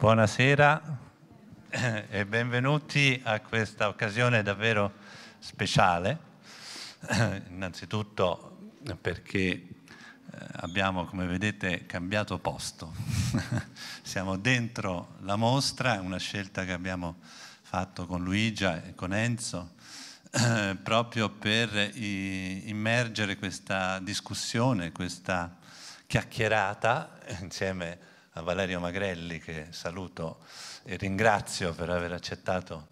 Buonasera e benvenuti a questa occasione davvero speciale, innanzitutto perché eh, abbiamo, come vedete, cambiato posto. Siamo dentro la mostra, una scelta che abbiamo fatto con Luigia e con Enzo, proprio per immergere questa discussione, questa chiacchierata insieme a a Valerio Magrelli che saluto e ringrazio per aver accettato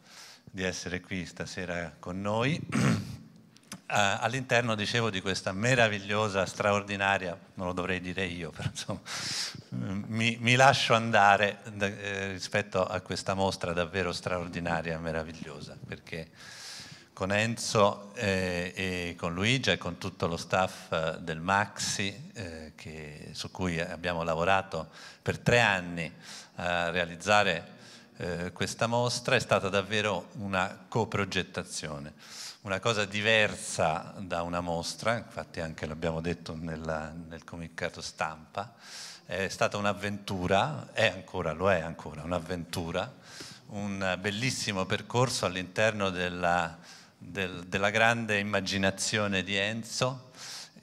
di essere qui stasera con noi. All'interno, dicevo, di questa meravigliosa, straordinaria, non lo dovrei dire io, però insomma, mi, mi lascio andare eh, rispetto a questa mostra davvero straordinaria e meravigliosa, perché con Enzo eh, e con Luigia e con tutto lo staff eh, del Maxi eh, che, su cui abbiamo lavorato per tre anni a realizzare eh, questa mostra è stata davvero una coprogettazione, una cosa diversa da una mostra, infatti anche l'abbiamo detto nella, nel comunicato stampa, è stata un'avventura, è ancora, lo è ancora, un'avventura, un bellissimo percorso all'interno della del, della grande immaginazione di Enzo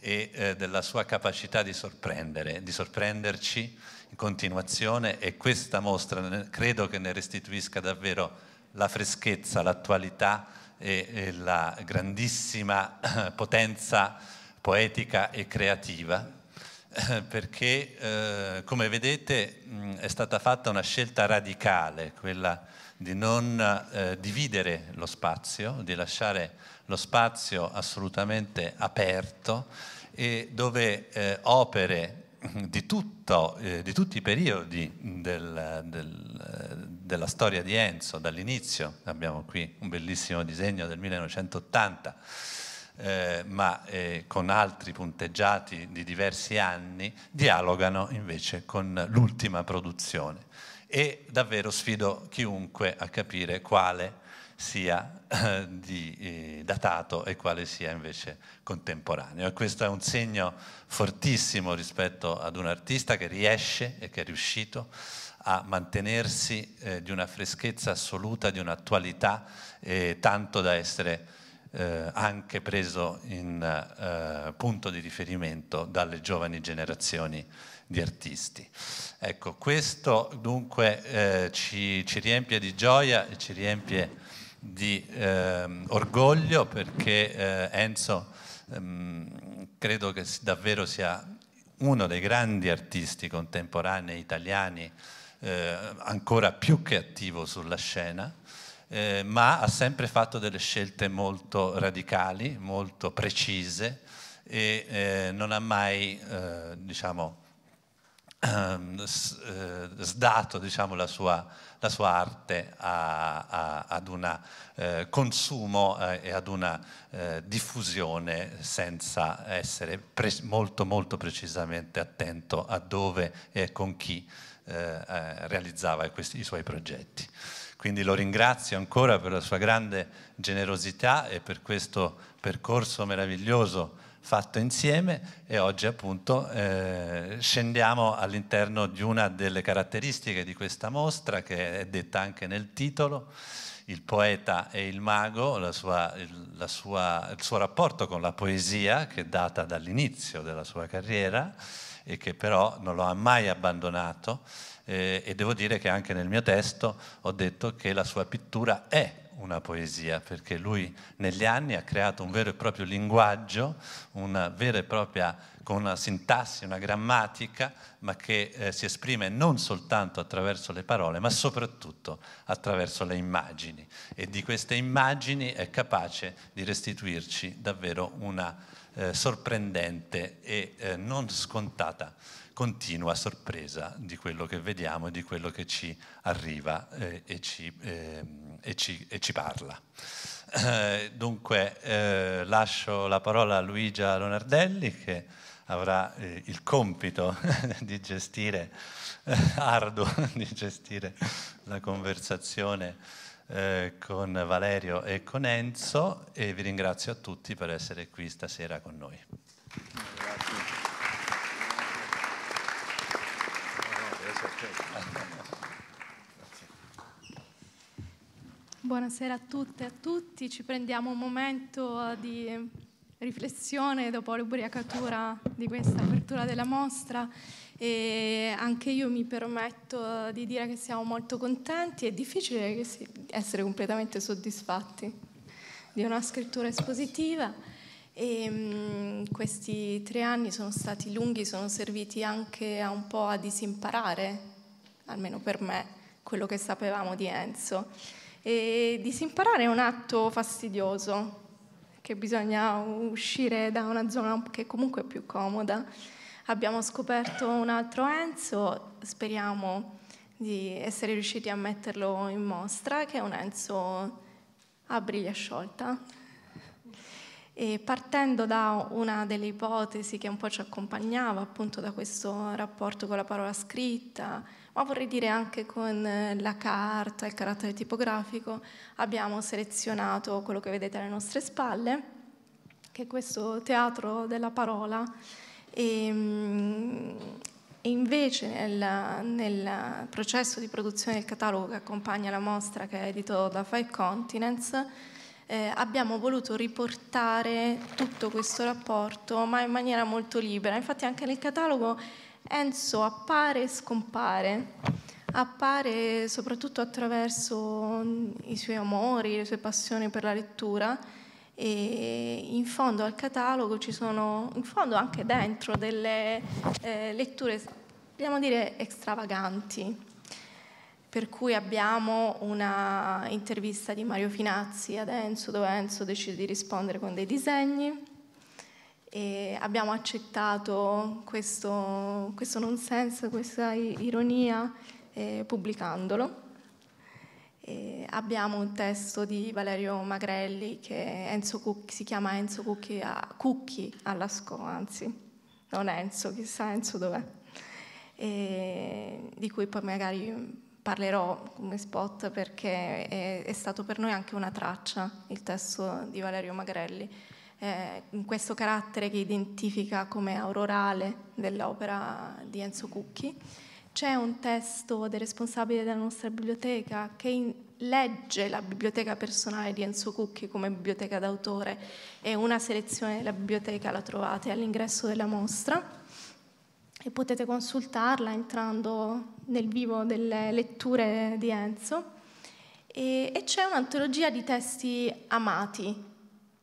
e eh, della sua capacità di sorprendere, di sorprenderci in continuazione e questa mostra credo che ne restituisca davvero la freschezza, l'attualità e, e la grandissima potenza poetica e creativa perché eh, come vedete mh, mm, è stata fatta una scelta radicale, quella di non eh, dividere lo spazio, di lasciare lo spazio assolutamente aperto e dove eh, opere di, tutto, eh, di, tutti i periodi del, del, della storia di Enzo, dall'inizio, abbiamo qui un bellissimo disegno del 1980, eh, ma eh, con altri punteggiati di diversi anni, dialogano invece con l'ultima produzione. E davvero sfido chiunque a capire quale sia eh, di, eh, datato e quale sia invece contemporaneo. E questo è un segno fortissimo rispetto ad un artista che riesce e che è riuscito a mantenersi eh, di una freschezza assoluta, di un'attualità eh, tanto da essere eh, anche preso in eh, punto di riferimento dalle giovani generazioni di artisti. Ecco, questo dunque eh, ci, ci, riempie di gioia e ci riempie di ehm, orgoglio perché eh, Enzo ehm, credo che davvero sia uno dei grandi artisti contemporanei italiani eh, ancora più che attivo sulla scena eh, ma ha sempre fatto delle scelte molto radicali, molto precise e eh, non ha mai, eh, diciamo, ehm, eh, sdato diciamo, la, sua, la, sua, arte a, a, ad un eh, consumo eh, e ad una eh, diffusione senza essere pre- molto molto precisamente attento a dove e con chi eh, eh, realizzava questi, i suoi progetti. Quindi lo ringrazio ancora per la sua grande generosità e per questo percorso meraviglioso fatto insieme e oggi appunto eh, scendiamo all'interno di una delle caratteristiche di questa mostra che è detta anche nel titolo, il poeta e il mago, la sua, la sua, il suo rapporto con la poesia che è data dall'inizio della sua carriera e che però non lo ha mai abbandonato eh, e devo dire che anche nel mio testo ho detto che la sua pittura è una poesia, perché lui negli anni ha creato un vero e proprio linguaggio, una vera e propria con una sintassi, una grammatica, ma che eh, si esprime non soltanto attraverso le parole, ma soprattutto attraverso le immagini. E di queste immagini è capace di restituirci davvero una eh, sorprendente e eh, non scontata continua sorpresa di quello che vediamo di quello che ci arriva eh, e, ci, eh, e, ci, e, ci, parla. Eh, dunque eh, lascio la parola a Luigia Lonardelli che avrà eh, il compito di gestire, eh, arduo di gestire la conversazione con Valerio e con Enzo e vi ringrazio a tutti per essere qui stasera con noi. Grazie. Buonasera a tutte e a tutti, ci prendiamo un momento di riflessione dopo l'ubriacatura di questa apertura della mostra e anche io mi permetto di dire che siamo molto contenti, è difficile essere completamente soddisfatti di una scrittura espositiva e mh, mm, questi tre anni sono stati lunghi, sono serviti anche a un po' a disimparare, almeno per me, quello che sapevamo di Enzo e disimparare è un atto fastidioso, che bisogna uscire da una zona che comunque è più comoda. Abbiamo scoperto un altro Enzo, speriamo di essere riusciti a metterlo in mostra, che è un Enzo a briglia sciolta. E partendo da una delle ipotesi che un po' ci accompagnava, appunto da questo rapporto con la parola scritta, ma vorrei dire anche con eh, la carta, il carattere tipografico, abbiamo selezionato quello che vedete alle nostre spalle, che è questo teatro della parola. E, ehm, e invece nel, nel, processo di produzione del catalogo che accompagna la mostra, che è edito da Five Continents, eh, abbiamo voluto riportare tutto questo rapporto, ma in maniera molto libera. Infatti anche nel catalogo Enzo appare e scompare, appare soprattutto attraverso mm, i suoi amori, le sue passioni per la lettura e in fondo al catalogo ci sono, in fondo anche dentro, delle eh, letture, dobbiamo dire, extravaganti. Per cui abbiamo una intervista di Mario Finazzi ad Enzo, dove Enzo decide di rispondere con dei disegni, e abbiamo accettato questo, questo nonsense, questa ironia eh, pubblicandolo. E abbiamo un testo di Valerio Magrelli che Enzo Cucchi, si chiama Enzo Cucchi, a, Cucchi alla SCO, anzi, non Enzo, chissà Enzo dov'è, e, di cui poi magari parlerò come spot perché è, è stato per noi anche una traccia il testo di Valerio Magrelli eh, questo carattere che identifica come aurorale dell'opera di Enzo Cucchi. C'è un testo del responsabile della nostra biblioteca che in, legge la biblioteca personale di Enzo Cucchi come biblioteca d'autore e una selezione della biblioteca la trovate all'ingresso della mostra e potete consultarla entrando nel vivo delle letture di Enzo. E, e c'è un'antologia di testi amati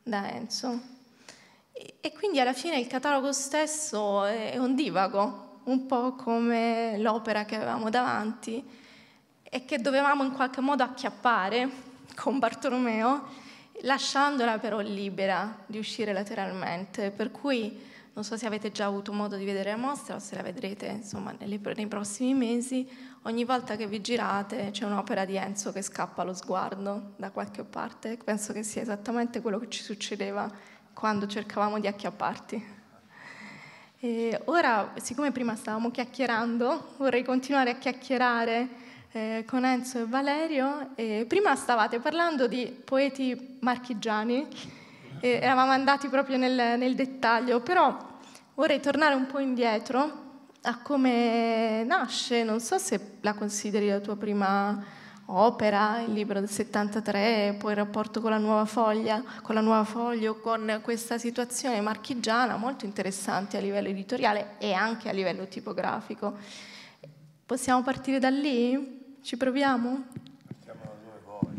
da Enzo. E quindi alla fine il catalogo stesso è un divago, un po' come l'opera che avevamo davanti e che dovevamo in qualche modo acchiappare con Bartolomeo, lasciandola però libera di uscire lateralmente. Per cui non so se avete già avuto modo di vedere la mostra o se la vedrete insomma, nei prossimi mesi, ogni volta che vi girate c'è un'opera di Enzo che scappa allo sguardo da qualche parte. Penso che sia esattamente quello che ci succedeva quando cercavamo di acchiapparti. E ora, siccome prima stavamo chiacchierando, vorrei continuare a chiacchierare eh, con Enzo e Valerio. E prima stavate parlando di poeti marchigiani, eravamo andati proprio nel, nel dettaglio, però vorrei tornare un po' indietro a come nasce, non so se la consideri la tua prima opera, il libro del 73, poi il rapporto con la nuova foglia, con la nuova foglia o con questa situazione marchigiana molto interessante a livello editoriale e anche a livello tipografico. Possiamo partire da lì? Ci proviamo? Partiamo da dove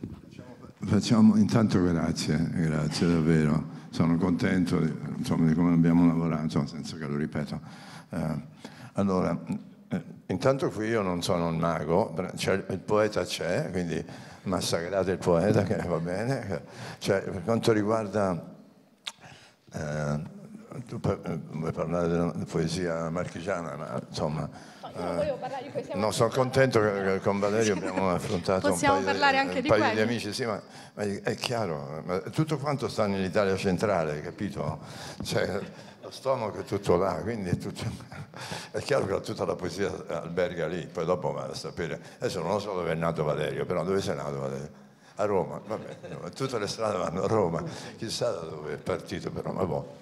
vuoi. Facciamo, intanto grazie, grazie davvero, sono contento insomma, di come abbiamo lavorato, insomma, senza che lo ripeto. Eh, allora, eh, intanto qui io non sono un mago, cioè, il poeta c'è, quindi massacrate il poeta, che va bene. Cioè, per quanto riguarda... Eh, tu eh, vuoi parlare della poesia marchigiana, ma insomma no, sono contento che con Valerio abbiamo affrontato un paio, parlare anche di, paio di amici, sì, ma, ma, è chiaro, ma tutto quanto sta nell'Italia centrale, capito? Cioè, lo stomaco è tutto là, quindi è, tutto... è chiaro che tutta la poesia alberga lì, poi dopo va a sapere. Adesso non lo so dove è nato Valerio, però dove sei nato Valerio? A Roma, vabbè, no, tutte le strade vanno a Roma, chissà da dove è partito però, ma boh.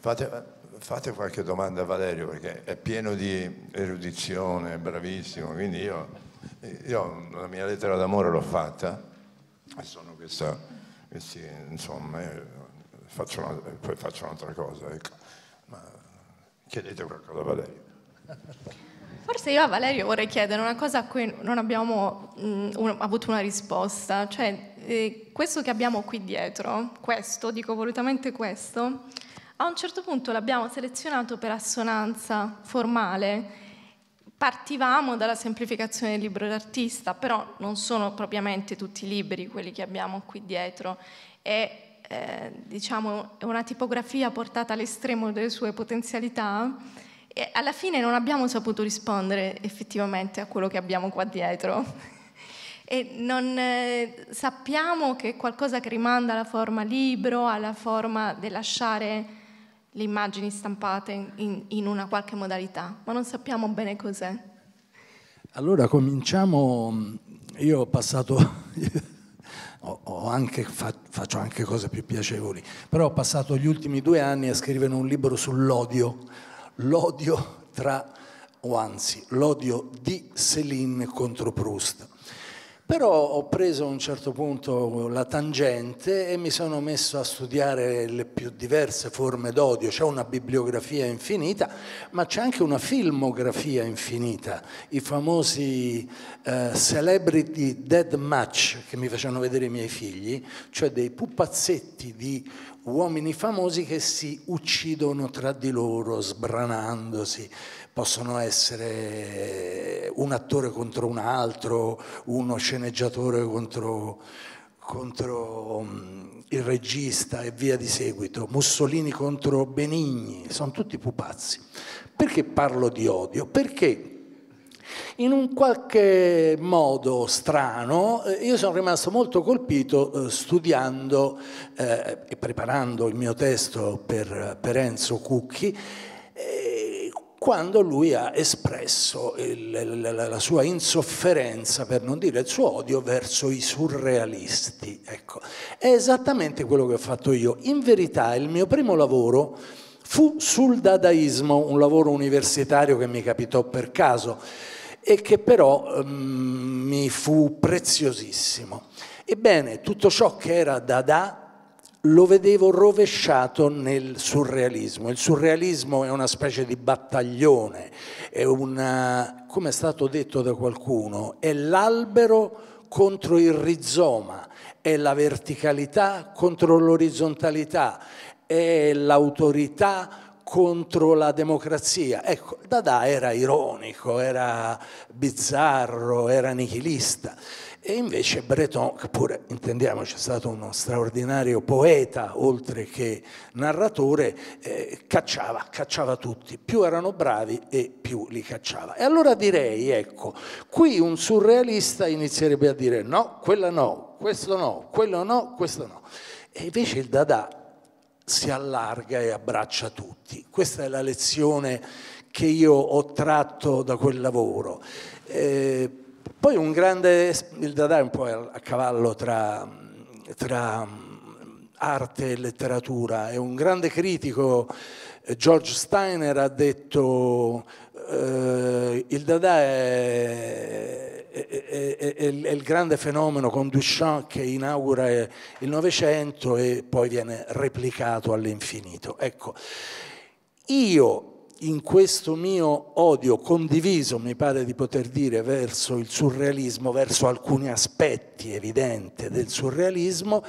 Fate... Fate qualche domanda a Valerio perché è pieno di erudizione, è bravissimo, quindi io, io la mia lettera d'amore l'ho fatta e sono questa, questi, insomma, faccio una, poi faccio un'altra cosa, ecco. ma chiedete qualcosa a Valerio. Forse io a Valerio vorrei chiedere una cosa a cui non abbiamo mh, mm, un, avuto una risposta, cioè eh, questo che abbiamo qui dietro, questo, dico volutamente questo, a un certo punto l'abbiamo selezionato per assonanza formale. Partivamo dalla semplificazione del libro d'artista, però non sono propriamente tutti i libri quelli che abbiamo qui dietro e eh, diciamo è una tipografia portata all'estremo delle sue potenzialità e alla fine non abbiamo saputo rispondere effettivamente a quello che abbiamo qua dietro. e non, eh, sappiamo che è qualcosa che rimanda alla forma libro, alla forma del lasciare le immagini stampate in, in una qualche modalità, ma non sappiamo bene cos'è. Allora cominciamo, mm, io ho passato, anche, faccio anche cose più piacevoli, però ho passato gli ultimi due anni a scrivere un libro sull'odio, l'odio tra, o anzi, l'odio di Céline contro Proust però ho preso a un certo punto la tangente e mi sono messo a studiare le più diverse forme d'odio. C'è una bibliografia infinita, ma c'è anche una filmografia infinita. I famosi eh, celebrity dead match che mi facevano vedere i miei figli, cioè dei pupazzetti di uomini famosi che si uccidono tra di loro, sbranandosi possono essere un attore contro un altro, uno sceneggiatore contro, contro mm, il regista e via di seguito, Mussolini contro Benigni, sono tutti pupazzi. Perché parlo di odio? Perché in un qualche modo strano eh, io sono rimasto molto colpito eh, studiando eh, e preparando il mio testo per, per Enzo Cucchi. Eh, quando lui ha espresso il, la, la, sua insofferenza, per non dire il suo odio, verso i surrealisti. Ecco, è esattamente quello che ho fatto io. In verità il mio primo lavoro fu sul dadaismo, un lavoro universitario che mi capitò per caso e che però um, mi fu preziosissimo. Ebbene, tutto ciò che era dada lo vedevo rovesciato nel surrealismo. Il surrealismo è una specie di battaglione, è una, come è stato detto da qualcuno, è l'albero contro il rizoma, è la verticalità contro l'orizzontalità, è l'autorità contro la democrazia. Ecco, Dada era ironico, era bizzarro, era nichilista. E invece Breton, che pure intendiamoci è stato uno straordinario poeta oltre che narratore, eh, cacciava, cacciava tutti, più erano bravi e più li cacciava. E allora direi, ecco, qui un surrealista inizierebbe a dire no, quella no, questo no, quello no, questo no. E invece il Dada si allarga e abbraccia tutti. Questa è la lezione che io ho tratto da quel lavoro. Eh, poi un grande, il Dada è un po' a cavallo tra, tra arte e letteratura, e un grande critico, eh, George Steiner, ha detto eh, il Dada è, è, è, è, il grande fenomeno con Duchamp che inaugura eh, il Novecento e poi viene replicato all'infinito. Ecco, io in questo mio odio condiviso, mi pare di poter dire, verso il surrealismo, verso alcuni aspetti evidenti del surrealismo,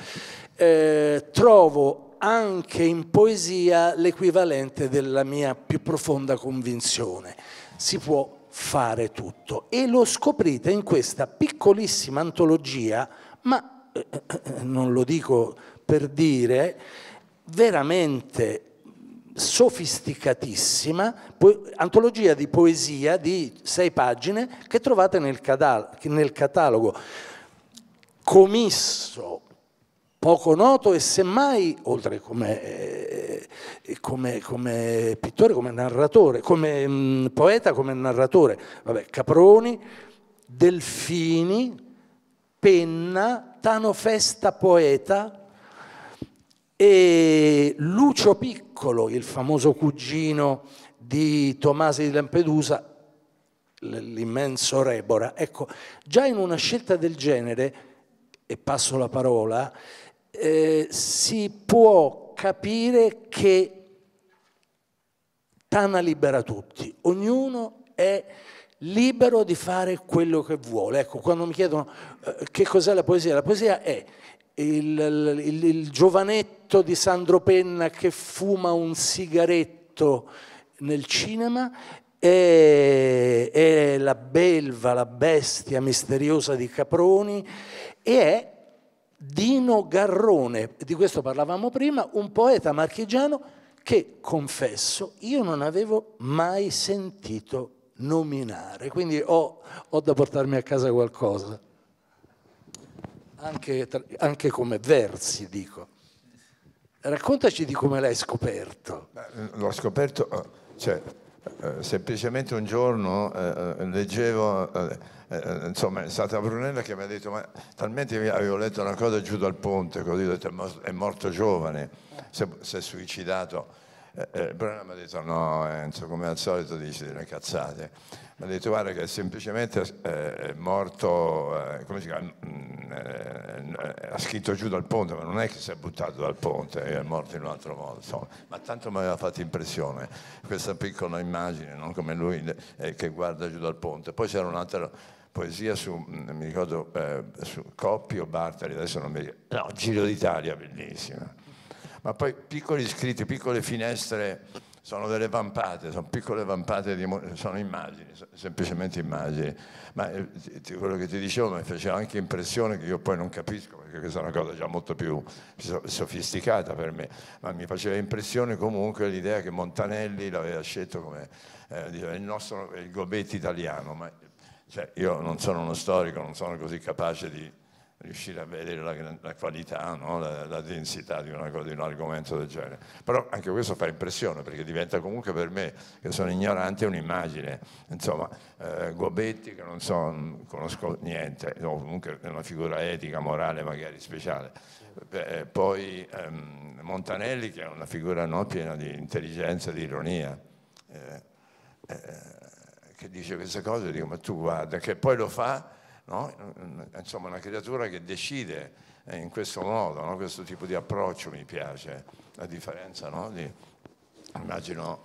eh, trovo anche in poesia l'equivalente della mia più profonda convinzione. Si può fare tutto e lo scoprite in questa piccolissima antologia, ma eh, eh, eh non lo dico per dire, veramente sofisticatissima antologia di poesia di sei pagine che trovate nel, nel catalogo comisso poco noto e semmai, oltre come, eh, come, come pittore, come narratore, come mh, poeta, come narratore, Vabbè, Caproni, Delfini, Penna, Tano Festa poeta, e Lucio Piccolo, il famoso cugino di Tomasi di Lampedusa, l'immenso Rebora. Ecco, già in una scelta del genere, e passo la parola, eh, si può capire che Tana libera tutti, ognuno è libero di fare quello che vuole. Ecco, quando mi chiedono eh, che cos'è la poesia, la poesia è il, il, il giovanetto di Sandro Penna che fuma un sigaretto nel cinema è, è, la belva, la bestia misteriosa di Caproni e è Dino Garrone, di questo parlavamo prima, un poeta marchigiano che, confesso, io non avevo mai sentito nominare, quindi ho, ho da portarmi a casa qualcosa anche, anche come versi, dico. Raccontaci di come l'hai scoperto. Eh, l'ho scoperto, eh, cioè, eh, semplicemente un giorno leggevo, insomma, è stata Brunella che mi ha detto, ma talmente avevo letto una cosa giù dal ponte, così ho detto, è morto giovane, si è, si è suicidato. Brunella mi ha detto, no Enzo, come al solito dici delle cazzate mi ha detto guarda che è semplicemente eh, morto, eh, come si chiama, mm, mm, eh, eh, ha scritto giù dal ponte, ma non è che si è buttato dal ponte, è morto in un altro modo, insomma. ma tanto mi aveva fatto impressione questa piccola immagine, non come lui eh, che guarda giù dal ponte. Poi c'era un'altra poesia su, mm, mi ricordo, eh, su Coppi o Bartali, adesso non mi ricordo, no, Giro d'Italia, bellissima. Ma poi piccoli scritti, piccole finestre sono delle vampate, sono piccole vampate, di, sono immagini, semplicemente immagini. Ma eh, quello che ti dicevo mi faceva anche impressione che io poi non capisco, perché questa è una cosa già molto più sofisticata per me, ma mi faceva impressione comunque l'idea che Montanelli l'aveva scelto come eh, il nostro il gobetti italiano. Ma, cioè, io non sono uno storico, non sono così capace di riuscire a vedere la, la qualità, no? la, la, densità di, una, di, un argomento del genere. Però anche questo fa impressione perché diventa comunque per me, che sono ignorante, un'immagine. Insomma, eh, Gobetti, che non so, conosco niente, no, comunque è una figura etica, morale magari speciale. Eh, poi ehm, Montanelli, che è una figura no, piena di intelligenza, di ironia. Eh, eh che dice queste cose, dico ma tu guarda, che poi lo fa No? Insomma, una creatura che decide eh, in questo modo, no? questo tipo di approccio mi piace, la differenza no? di, immagino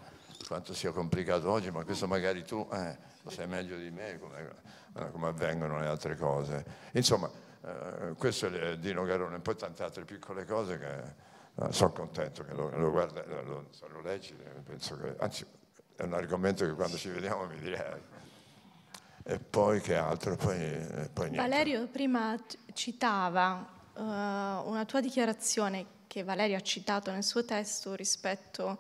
quanto sia complicato oggi, ma questo magari tu eh, lo sai meglio di me come, eh, come avvengono le altre cose. Insomma, eh, questo è eh, Dino Garone, poi tante altre piccole cose che sono contento che lo, lo, guarda, lo, lo leggi, che, anzi è un argomento che quando ci vediamo mi direi e poi che altro? Poi, eh, poi Valerio prima citava uh, una tua dichiarazione che Valerio ha citato nel suo testo rispetto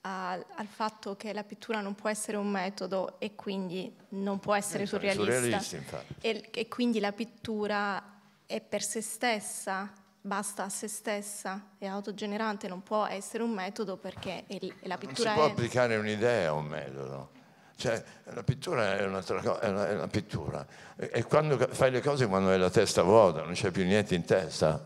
a, al fatto che la pittura non può essere un metodo e quindi non può essere infatti, surrealista. surrealista e, e quindi la pittura è per se stessa, basta a se stessa, è autogenerante, non può essere un metodo perché è, è la pittura... Non si può è... applicare un'idea a un metodo. Cioè, la pittura è un'altra cosa, è una, è una pittura. E, quando fai le cose quando hai la testa vuota, non c'è più niente in testa,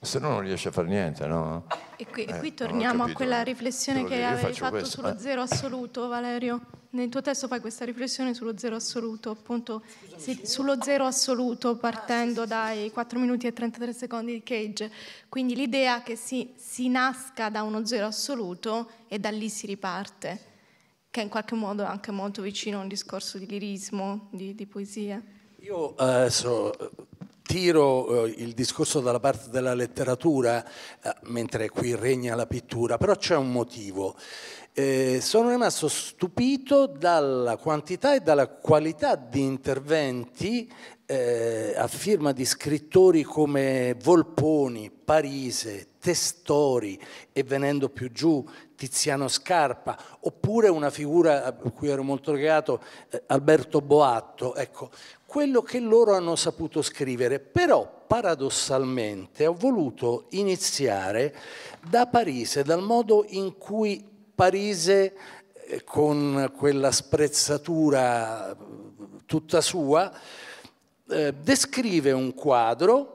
se no non riesci a fare niente, no? E qui, eh, qui torniamo a quella riflessione che avevi fatto questo, sullo eh? zero assoluto, Valerio. Nel tuo testo fai questa riflessione sullo zero assoluto, appunto, Scusami, se, sullo zero assoluto partendo ah, sì, dai 4 minuti e 33 secondi di Cage. Quindi l'idea che si, si nasca da uno zero assoluto e da lì si riparte che in qualche modo è anche molto vicino a un discorso di lirismo, di, di poesia. Io adesso eh, eh, tiro eh, il discorso dalla parte della letteratura, mentre qui regna la pittura, però c'è un motivo. Eh, sono rimasto stupito dalla quantità e dalla qualità di interventi eh, a firma di scrittori come Volponi, Parise, Testori e venendo più giù Tiziano Scarpa, oppure una figura a cui ero molto legato, eh, Alberto Boatto, ecco, quello che loro hanno saputo scrivere. Però paradossalmente ho voluto iniziare da Parise, dal modo in cui Parise eh, con quella sprezzatura eh, tutta sua, descrive un quadro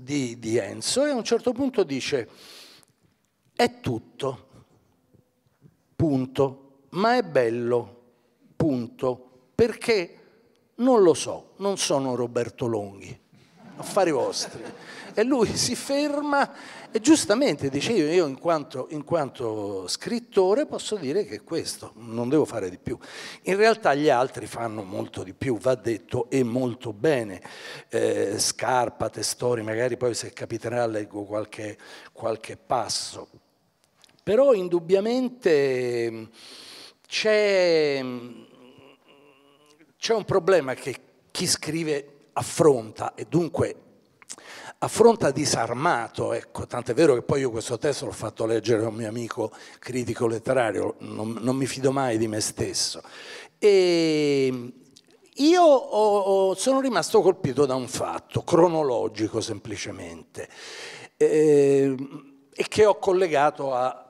di, di Enzo e a un certo punto dice è tutto, punto, ma è bello, punto, perché non lo so, non sono Roberto Longhi, affari vostri. e lui si ferma e giustamente dicevo io, in, quanto, in quanto scrittore posso dire che questo, non devo fare di più. In realtà gli altri fanno molto di più, va detto, e molto bene. Eh, Scarpa, Testori, magari poi se capiterà leggo qualche, qualche passo. Però indubbiamente mm, c'è, mm, c'è un problema che chi scrive affronta e dunque affronta disarmato, ecco, tant'è vero che poi io questo testo l'ho fatto leggere a un mio amico critico letterario, non, non mi fido mai di me stesso. E io ho, sono rimasto colpito da un fatto, cronologico semplicemente, eh, e che ho collegato a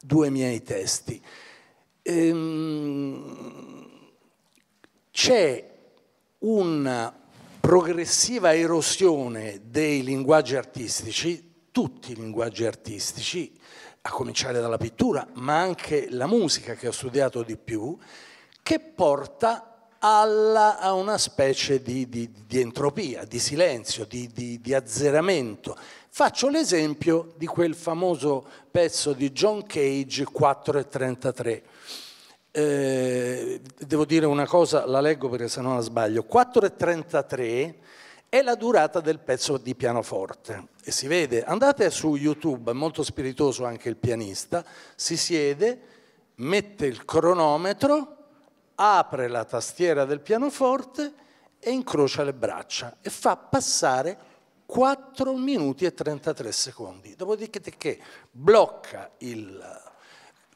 due miei testi. Eh, c'è un progressiva erosione dei linguaggi artistici, tutti i linguaggi artistici, a cominciare dalla pittura, ma anche la musica che ho studiato di più, che porta alla, a una specie di, di, di entropia, di silenzio, di, di azzeramento. Faccio l'esempio di quel famoso pezzo di John Cage 4.33 eh, devo dire una cosa, la leggo perché se no la sbaglio, 4.33 è la durata del pezzo di pianoforte e si vede, andate su YouTube, è molto spiritoso anche il pianista, si siede, mette il cronometro, apre la tastiera del pianoforte e incrocia le braccia e fa passare 4 minuti e 33 secondi, dopodiché blocca il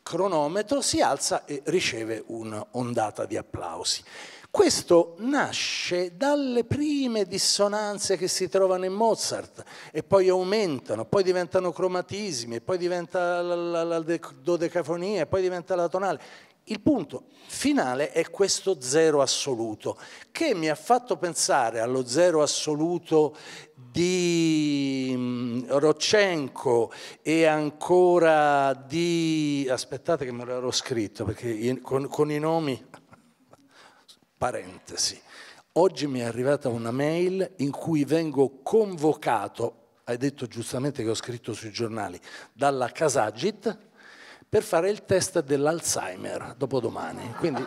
cronometro, si alza e riceve un'ondata di applausi. Questo nasce dalle prime dissonanze che si trovano in Mozart e poi aumentano, poi diventano cromatismi, poi diventa la, la, la dodecafonia, poi diventa la tonale. Il punto finale è questo zero assoluto, che mi ha fatto pensare allo zero assoluto di mm, Roccenco e ancora di... aspettate che me l'ero scritto perché con, con i nomi... parentesi. Oggi mi è arrivata una mail in cui vengo convocato, hai detto giustamente che ho scritto sui giornali, dalla Casagit, per fare il test dell'Alzheimer dopodomani. Quindi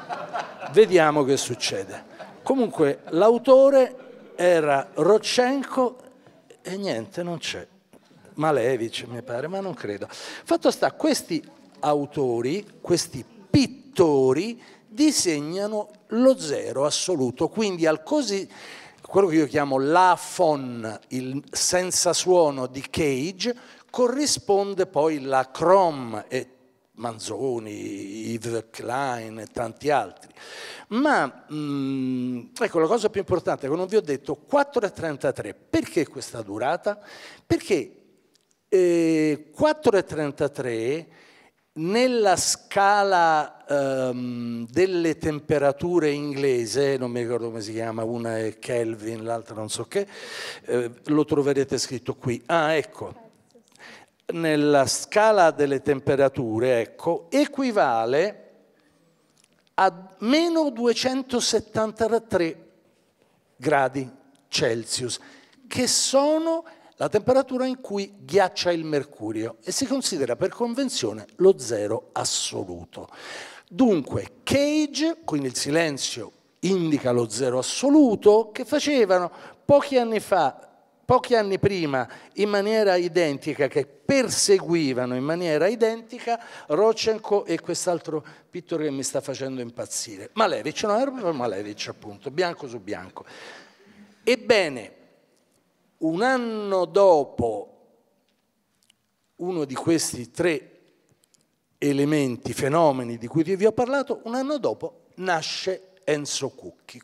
vediamo che succede. Comunque l'autore era Roccenco e niente, non c'è. Malevich mi pare, ma non credo. Fatto sta, questi autori, questi pittori, disegnano lo zero assoluto, quindi al così quello che io chiamo l'afon, il senza suono di Cage, corrisponde poi la crom e Manzoni, Yves Klein e tanti altri. Ma mh, mm, ecco la cosa più importante che non vi ho detto, 4,33. Perché questa durata? Perché eh, 4,33 nella scala ehm, delle temperature inglese, non mi ricordo come si chiama, una è Kelvin, l'altra non so che, eh, lo troverete scritto qui. Ah, ecco nella scala delle temperature, ecco, equivale a meno 273 gradi Celsius, che sono la temperatura in cui ghiaccia il mercurio e si considera per convenzione lo zero assoluto. Dunque Cage, quindi il silenzio indica lo zero assoluto, che facevano pochi anni fa pochi anni prima in maniera identica, che perseguivano in maniera identica Rochenko e quest'altro pittore che mi sta facendo impazzire. Malevich, no, era proprio Malevich appunto, bianco su bianco. Ebbene, un anno dopo uno di questi tre elementi, fenomeni di cui vi ho parlato, un anno dopo nasce Enzo Cucchi.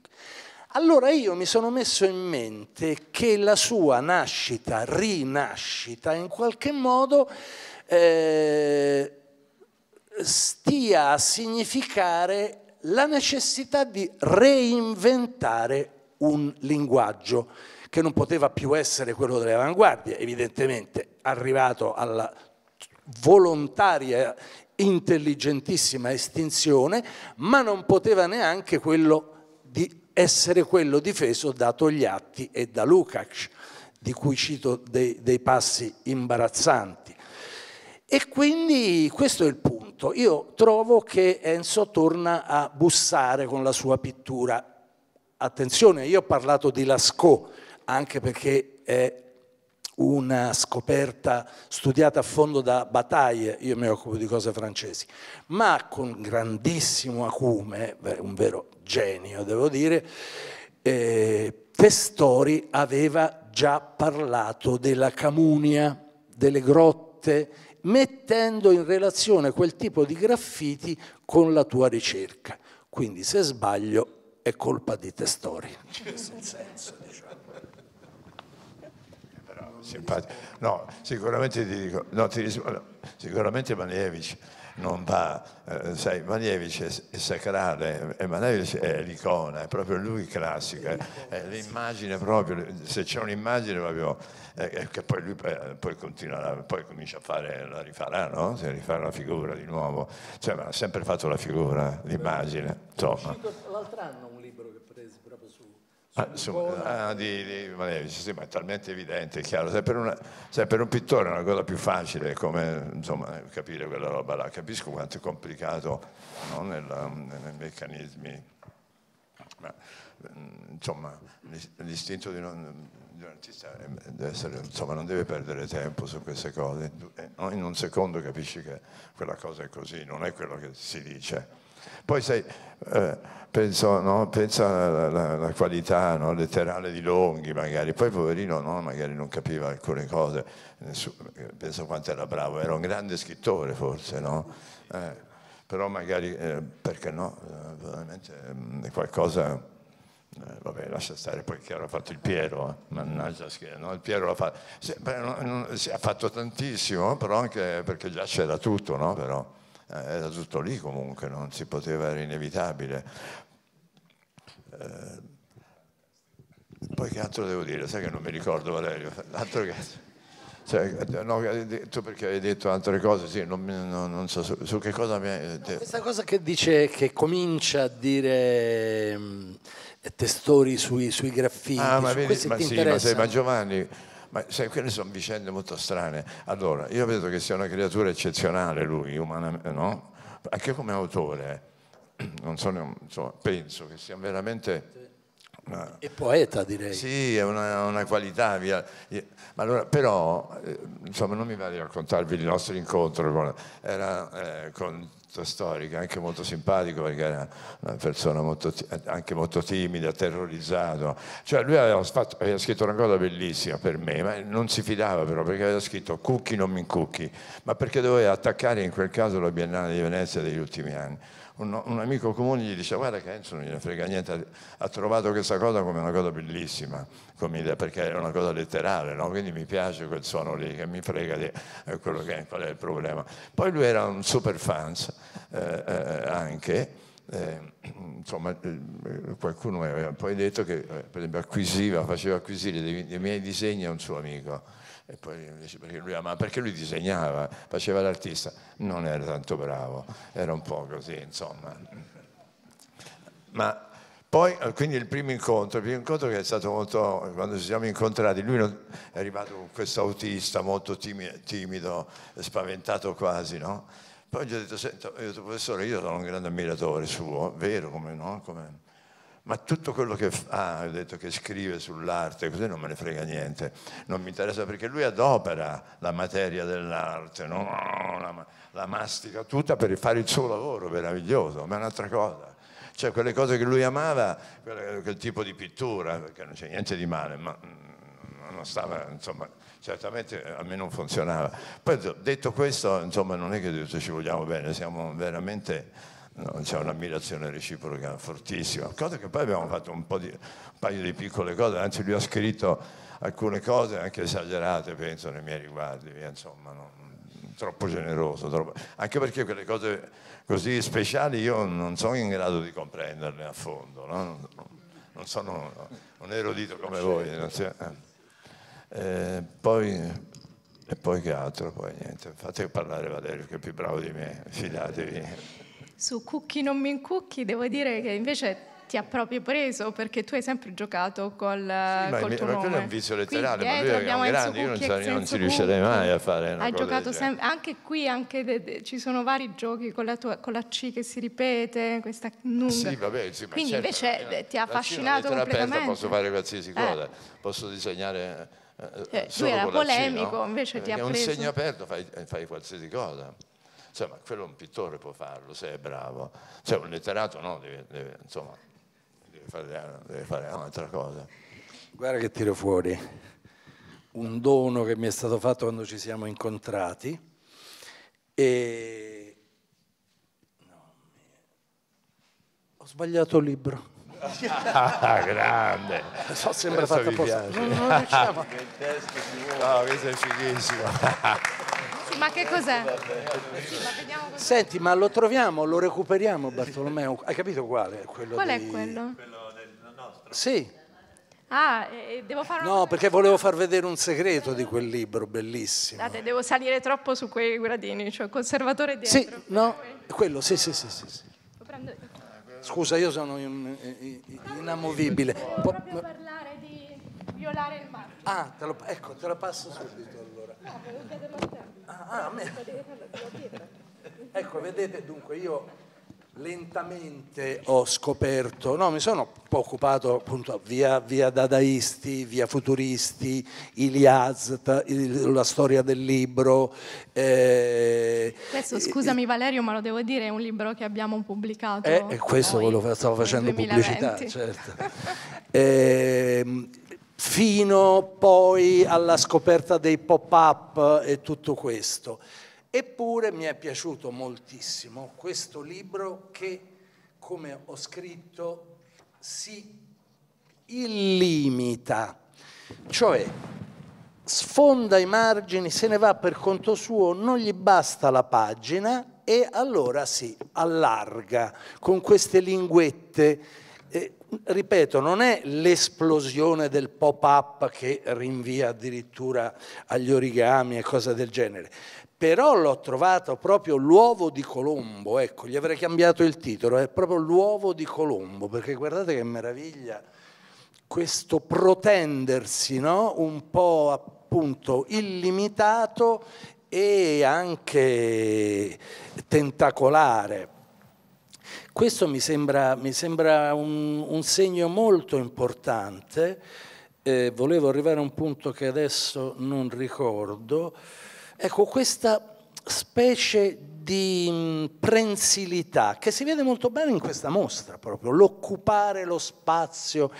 Allora io mi sono messo in mente che la sua nascita, rinascita, in qualche modo eh, stia a significare la necessità di reinventare un linguaggio che non poteva più essere quello delle avanguardie, evidentemente arrivato alla volontaria intelligentissima estinzione, ma non poteva neanche quello di essere quello difeso da Togliatti e da Lukács, di cui cito dei, dei passi imbarazzanti. E quindi questo è il punto. Io trovo che Enzo torna a bussare con la sua pittura. Attenzione, io ho parlato di Lascaux, anche perché è una scoperta studiata a fondo da Bataille, io mi occupo di cose francesi, ma con grandissimo acume, un vero genio devo dire, eh, Testori aveva già parlato della camunia, delle grotte, mettendo in relazione quel tipo di graffiti con la tua ricerca. Quindi se sbaglio è colpa di Testori, senso, diciamo. Però, no, sicuramente ti dico, no, ti rispondo, sicuramente Manievich non va, eh, sai, Malevich è, è, sacrale, e eh, Malevich è l'icona, è proprio lui classica, eh. è, l'immagine proprio, se c'è un'immagine proprio, eh, eh che poi lui eh, poi, continua, poi comincia a fare, la rifarà, no? Se rifarà la figura di nuovo, cioè ma ha sempre fatto la figura, l'immagine, insomma. L'altro anno Ah, ah, di, sì, ma è talmente evidente, è chiaro. Se per, una, se per, un pittore è una cosa più facile come insomma, capire quella roba là, capisco quanto è complicato no, nella, nei meccanismi. Ma, mm, insomma, l'istinto di, non, di un artista deve essere, insomma, non deve perdere tempo su queste cose. In un secondo capisci che quella cosa è così, non è quello che si dice. Poi sai, eh, penso, no? penso, alla, qualità no? letterale di Longhi magari, poi poverino no? magari non capiva alcune cose, penso quanto era bravo, era un grande scrittore forse, no? Eh, però magari, eh, perché no, eh, veramente mm, qualcosa... Eh, vabbè, lascia stare, poi chiaro ha fatto il Piero, eh. mannaggia no? il Piero l'ha fatto, si, beh, non, si, ha fatto tantissimo, però anche perché già c'era tutto, no? Però. Eh, era tutto lì comunque, non si poteva, era inevitabile. Eh, poi che altro devo dire? Sai che non mi ricordo Valerio, altro che... Cioè, no, tu perché hai detto altre cose, sì, non, non, non so su, su, che cosa mi hai detto. No, questa cosa che dice, che comincia a dire mm, testori sui, sui graffiti, ah, ma, vedi, ma, sì, ma, sei, ma Giovanni ma sai, quelle sono vicende molto strane. Allora, io vedo che sia una creatura eccezionale lui, umana, no? anche come autore, non so, insomma, penso che sia veramente... Una... E poeta direi. Sì, è una, una qualità. Via. Ma allora, però, eh, insomma, non mi va di raccontarvi il nostro incontro. Era eh, con storica, anche molto simpatico perché era una persona molto, anche molto timida, terrorizzato. Cioè lui aveva, fatto, aveva, scritto una cosa bellissima per me, ma non si fidava però perché aveva scritto Cucchi non mi incucchi, ma perché doveva attaccare in quel caso la Biennale di Venezia degli ultimi anni un, un amico comune gli dice guarda che Enzo non gliene frega niente, ha trovato questa cosa come una cosa bellissima, come idea, perché è una cosa letterale, no? quindi mi piace quel suono lì, che mi frega di eh, quello che è, qual è il problema. Poi lui era un super fans eh, eh, anche. Eh, insomma, eh, qualcuno mi aveva poi detto che eh, per esempio, acquisiva, faceva acquisire dei, dei miei disegni a un suo amico e poi dice perché lui ama, perché lui disegnava, faceva l'artista, non era tanto bravo, era un po' così, insomma. Ma poi, eh, quindi il primo incontro, il primo incontro che è stato molto, quando ci siamo incontrati, lui è arrivato con questo autista molto timido, spaventato quasi, no? Poi gli ho detto, senta, io professore, io sono un grande ammiratore suo, vero come no? Come ma tutto quello che fa, ah, ho detto che scrive sull'arte, così non me ne frega niente, non mi interessa perché lui adopera la materia dell'arte, no? la, la, mastica tutta per fare il suo lavoro meraviglioso, ma è un'altra cosa. Cioè quelle cose che lui amava, quel, quel tipo di pittura, perché non c'è niente di male, ma mm, non stava, insomma, certamente a me non funzionava. Poi detto questo, insomma, non è che ci vogliamo bene, siamo veramente No, c'è un'ammirazione reciproca fortissima, cosa che poi abbiamo fatto un, di, un, paio di piccole cose, anzi lui ha scritto alcune cose anche esagerate, penso, nei miei riguardi, insomma, no? troppo generoso, troppo... anche perché quelle cose così speciali io non sono in grado di comprenderle a fondo, no? non, sono un erudito come voi. Eh, poi e poi che altro? Poi niente, fate parlare Valerio che è più bravo di me, fidatevi. Su cucchi non mi incucchi, devo dire che invece ti ha proprio preso perché tu hai sempre giocato col, sì, eh, col ma tuo ma nome. è un vizio letterale, qui, ma eh, lui è grande, io non, so, io non ci riuscirei mai a fare una Hai giocato sempre, anche qui anche de, de, ci sono vari giochi con la, tua, con la C che si ripete, questa lunga. Sì, vabbè, sì, ma Quindi certo, invece eh, ti ha affascinato completamente. Aperta, posso fare qualsiasi cosa, eh. posso disegnare eh, lui era polemico, C, no? invece ti ha preso. È un segno aperto, fai, fai qualsiasi cosa. Insomma, quello un pittore può farlo se è bravo, cioè un letterato no, deve, deve, insomma, deve fare, deve fare un'altra cosa. Guarda che tiro fuori un dono che mi è stato fatto quando ci siamo incontrati e ho sbagliato il libro. ah, grande! So, sembra fatto apposta. No, no, no, questo è fighissimo. Ma che cos'è? Senti, ma lo troviamo, lo recuperiamo Bartolomeo. Hai capito quale? Quello Qual è dei... quello? Sì. Ah, devo fare una... No, perché volevo far vedere un segreto di quel libro, bellissimo. Date, devo salire troppo su quei gradini, cioè conservatore dietro. Sì, no, quello, sì, sì, sì. sì, sì. Scusa, io sono in, in, in, inamovibile. Volevo parlare di violare il marchio. Ah, te lo, ecco, te la passo subito allora. Ah, ah, a me. ecco, vedete, dunque io lentamente ho scoperto, no, mi sono un occupato appunto via, via dadaisti, via futuristi, Iliaz, la storia del libro. Eh, questo, scusami Valerio, ma lo devo dire, è un libro che abbiamo pubblicato. Eh, e eh, questo poi, stavo facendo pubblicità, certo. eh, fino poi alla scoperta dei pop-up e tutto questo. Eppure mi è piaciuto moltissimo questo libro che, come ho scritto, si illimita, cioè sfonda i margini, se ne va per conto suo, non gli basta la pagina e allora si allarga con queste linguette eh, ripeto, non è l'esplosione del pop-up che rinvia addirittura agli origami e cose del genere, però l'ho trovato proprio l'uovo di Colombo, ecco, gli avrei cambiato il titolo, è proprio l'uovo di Colombo, perché guardate che meraviglia questo protendersi, no? un po' appunto illimitato e anche tentacolare. Questo mi sembra, mi sembra un, un, segno molto importante. Eh, volevo arrivare a un punto che adesso non ricordo. Ecco, questa specie di mm, prensilità che si vede molto bene in questa mostra, proprio l'occupare lo spazio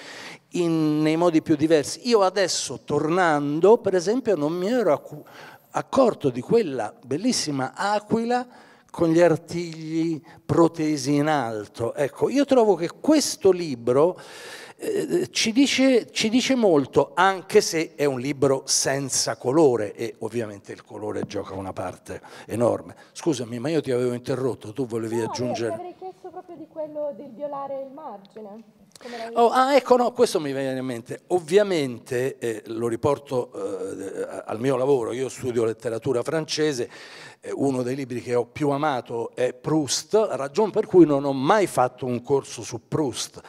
in, nei modi più diversi. Io adesso tornando, per esempio, non mi ero accorto di quella bellissima aquila con gli artigli protesi in alto. Ecco, io trovo che questo libro eh, ci, dice, ci dice molto, anche se è un libro senza colore e ovviamente il colore gioca una parte enorme. Scusami, ma io ti avevo interrotto, tu volevi no, aggiungere... Avrei chiesto proprio di quello del violare il margine. Oh, ah, ecco, no, questo mi viene in mente. Ovviamente, eh, lo riporto eh, al mio lavoro, io studio letteratura francese, uno dei libri che ho più amato è Proust, ragione per cui non ho mai fatto un corso su Proust.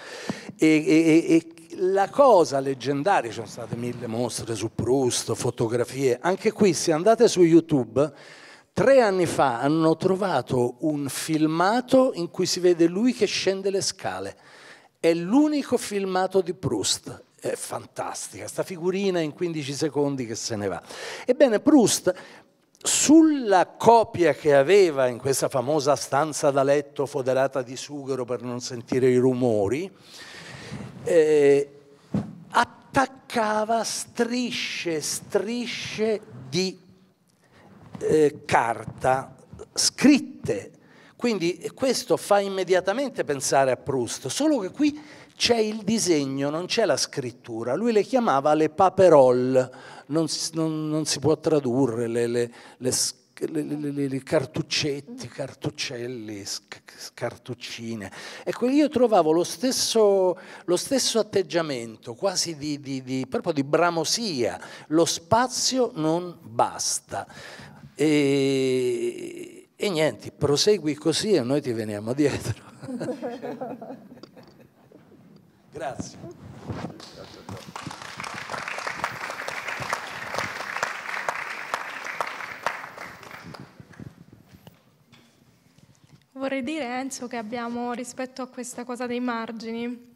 E, e, e la cosa leggendaria, ci sono state mille mostre su Proust, fotografie, anche qui se andate su YouTube, tre anni fa hanno trovato un filmato in cui si vede lui che scende le scale. È l'unico filmato di Proust è fantastica, sta figurina in 15 secondi che se ne va. Ebbene, Proust sulla copia che aveva in questa famosa stanza da letto foderata di sughero per non sentire i rumori, eh, attaccava strisce, strisce di eh, carta scritte. Quindi questo fa immediatamente pensare a Proust, solo che qui c'è il disegno, non c'è la scrittura. Lui le chiamava le paperolle non si, non, non si può tradurre, le, le, le i cartuccetti, cartuccelli, cartuccine. Ecco, io trovavo lo stesso, lo stesso atteggiamento, quasi di, di, di, proprio di bramosia. Lo spazio non basta. E, e niente, prosegui così e noi ti veniamo dietro. Grazie. Vorrei dire, Enzo, che abbiamo rispetto a questa cosa dei margini,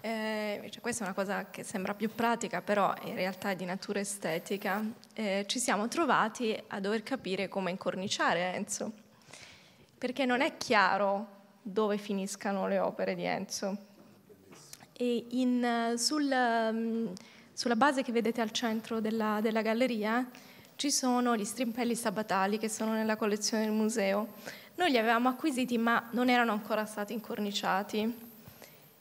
eh, cioè questa è una cosa che sembra più pratica, però in realtà è di natura estetica, eh, ci siamo trovati a dover capire come incorniciare Enzo, perché non è chiaro dove finiscano le opere di Enzo. E in, sul, mm, sulla base che vedete al centro della, della galleria ci sono gli strimpelli sabatali che sono nella collezione del museo noi li avevamo acquisiti ma non erano ancora stati incorniciati.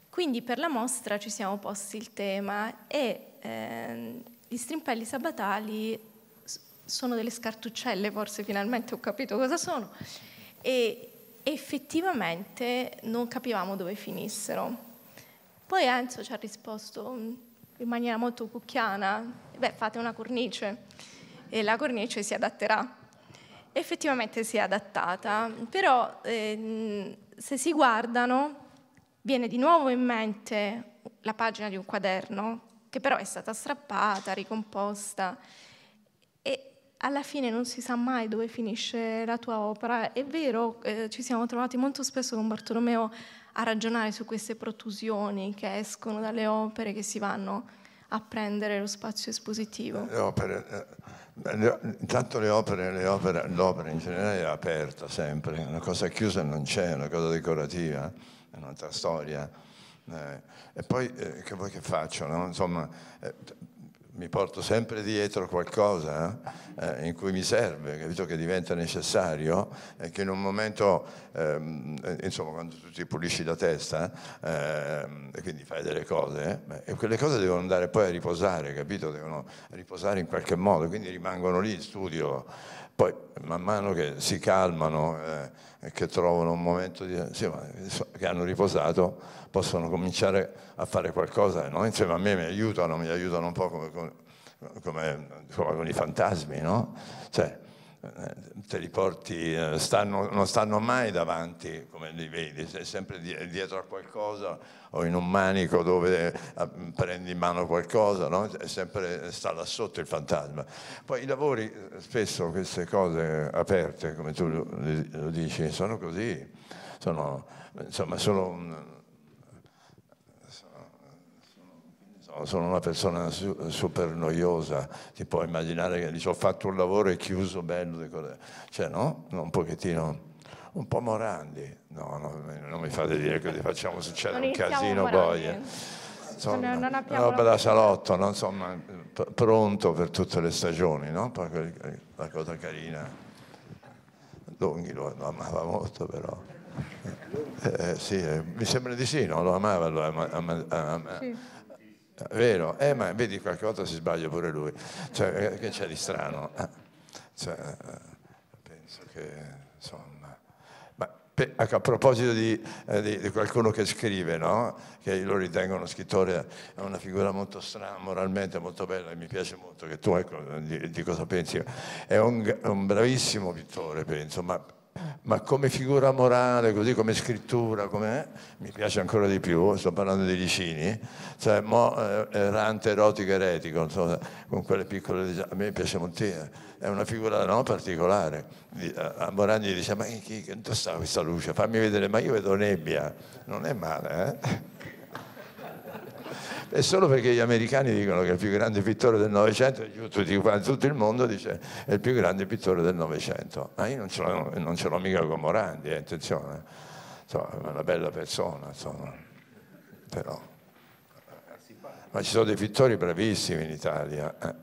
Quindi per la mostra ci siamo posti il tema e eh, gli strimpelli sabatali sono delle scartuccelle, forse finalmente ho capito cosa sono, e effettivamente non capivamo dove finissero. Poi Enzo ci ha risposto mm, in maniera molto cucchiana, beh fate una cornice e la cornice si adatterà effettivamente si è adattata, però eh, se si guardano viene di nuovo in mente la pagina di un quaderno che però è stata strappata, ricomposta e alla fine non si sa mai dove finisce la tua opera. È vero, eh, ci siamo trovati molto spesso con Bartolomeo a ragionare su queste protusioni che escono dalle opere, che si vanno a prendere lo spazio espositivo? Le opere, eh, le, intanto le opere, le opere, l'opera in generale è aperta sempre, una cosa chiusa non c'è, una cosa decorativa è un'altra storia. Eh, e poi eh, che vuoi che faccio? No? Insomma, eh, mi porto sempre dietro qualcosa eh, in cui mi serve, capito? che diventa necessario e che in un momento, ehm, eh, insomma, quando tu ti pulisci la testa ehm, e quindi fai delle cose, eh, e quelle cose devono andare poi a riposare, capito? Devono riposare in qualche modo, quindi rimangono lì in studio poi man mano che si calmano eh, e che trovano un momento di, sì, che hanno riposato, possono cominciare a fare qualcosa. No? Insieme a me mi aiutano, mi aiutano un po' come, come, come, come con i fantasmi, no? Cioè, eh, te li porti, eh, stanno, non stanno mai davanti come li vedi, sei sempre dietro a qualcosa, o in un manico dove eh, prendi in mano qualcosa, no? sempre sta là sotto il fantasma. Poi i lavori, eh, spesso queste cose aperte, come tu lo dici, sono così, sono, insomma, sono sono una persona super noiosa, ti puoi immaginare che dice ho fatto un lavoro e chiuso bello, cioè no, un pochettino un po' Morandi. No, no non mi fate dire così, facciamo succedere un casino boia. Insomma, non, non roba da salotto, no? Insomma, pronto per tutte le stagioni, no? La cosa carina. Lunghi lo, lo amava molto però. Eh, eh, sì, eh, mi sembra di sì, no? Lo amava, lo ama, Sì. Eh, vero, eh, ma vedi qualche volta si sbaglia pure lui. Cioè, eh, che c'è di strano? Cioè, penso che... Ecco, a proposito di, eh, di, di qualcuno che scrive, no? che lo ritengo uno scrittore, è una figura molto strana, moralmente molto bella, e mi piace molto che tu ecco, di, di cosa pensi, è un, un bravissimo pittore, penso, ma ma come figura morale, così come scrittura, come, eh, mi piace ancora di più, sto parlando di Licini, cioè mo, errante, eh, eh, erotico, eretico, insomma, con quelle piccole... a me piace moltissimo, è una figura no, particolare. A Moragni dice, ma chi, dove sta questa luce? Fammi vedere, ma io vedo nebbia, non è male, eh? è solo perché gli americani dicono che il più grande pittore del Novecento, tutti, tutto il mondo dice è il più grande pittore del Novecento. Ma io non ce l'ho, non ce l'ho mica con Morandi, eh, attenzione. Insomma, eh. è una bella persona, insomma. Però. Ma ci sono dei pittori bravissimi in Italia, eh.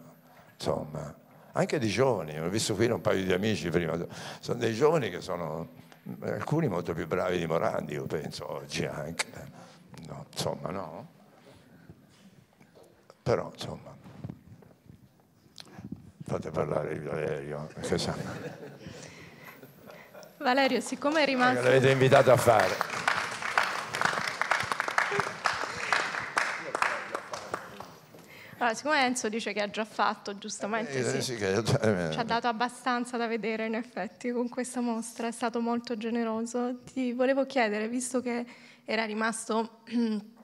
insomma. Anche di giovani, ho visto qui un paio di amici prima, sono dei giovani che sono alcuni molto più bravi di Morandi, io penso oggi anche. Eh. No, insomma, no? Però, insomma, fate parlare di Valerio, che sa. Valerio, siccome è rimasto... L'avete invitato a fare. Allora, siccome Enzo dice che ha già fatto, giustamente eh, sì, sì, già... Eh, ci ha dato abbastanza da vedere in effetti con questa mostra, è stato molto generoso. Ti volevo chiedere, visto che era rimasto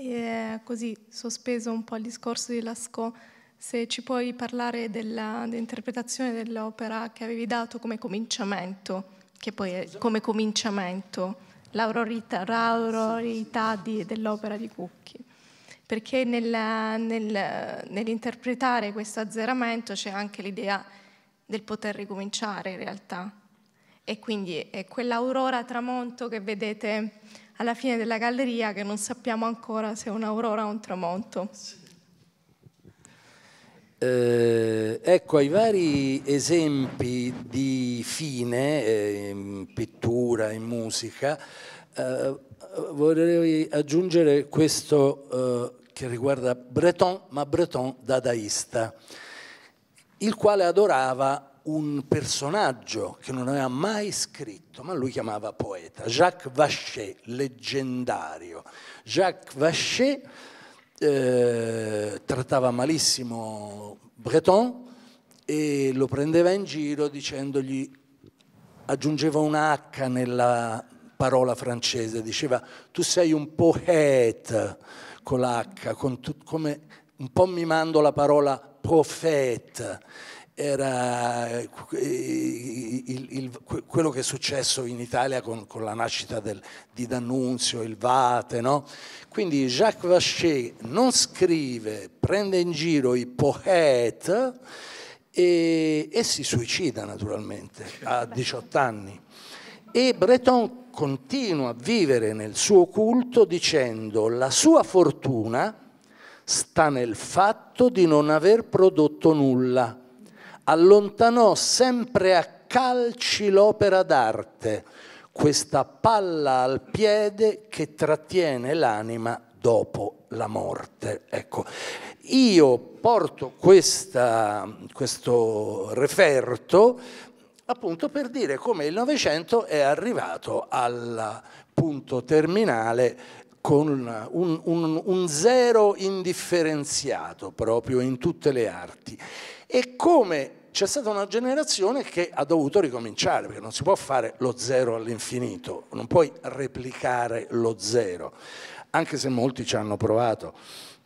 E così, sospeso un po' il discorso di Lascaux, se ci puoi parlare della, dell'interpretazione dell'opera che avevi dato come cominciamento, che poi è come cominciamento l'aurorita, l'aurorità di, dell'opera di Cucchi. Perché nella, nel, nell'interpretare questo azzeramento c'è anche l'idea del poter ricominciare in realtà. E quindi è quell'aurora tramonto che vedete alla fine della galleria che non sappiamo ancora se è un'aurora o un tramonto. Eh, ecco, ai vari esempi di fine, eh, in pittura, in musica, eh, vorrei aggiungere questo eh, che riguarda Breton, ma Breton dadaista, il quale adorava un personaggio che non aveva mai scritto, ma lui chiamava poeta, Jacques Vachet, leggendario. Jacques Vachet eh, trattava malissimo Breton e lo prendeva in giro dicendogli, aggiungeva una H nella parola francese, diceva tu sei un poète con l'H, con tu, come, un po' mimando la parola profeta era eh, eh, il, il, quello che è successo in Italia con, con la nascita del, di D'Annunzio, il Vate. No? Quindi Jacques Vacher non scrive, prende in giro i poeti e, e si suicida naturalmente a 18 anni. E Breton continua a vivere nel suo culto dicendo la sua fortuna sta nel fatto di non aver prodotto nulla allontanò sempre a calci l'opera d'arte, questa palla al piede che trattiene l'anima dopo la morte. Ecco, io porto questa, questo referto appunto per dire come il Novecento è arrivato al punto terminale con un, un, un, zero indifferenziato proprio in tutte le arti e come c'è stata una generazione che ha dovuto ricominciare, perché non si può fare lo zero all'infinito, non puoi replicare lo zero, anche se molti ci hanno provato.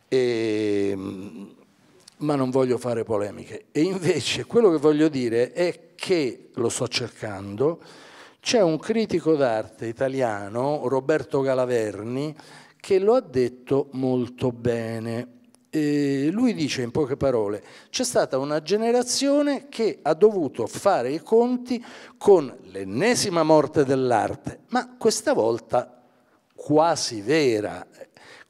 E, ehm, ma non voglio fare polemiche. E invece quello che voglio dire è che, lo sto cercando, c'è un critico d'arte italiano, Roberto Galaverni, che lo ha detto molto bene lui dice in poche parole, c'è stata una generazione che ha dovuto fare i conti con l'ennesima morte dell'arte, ma questa volta quasi vera.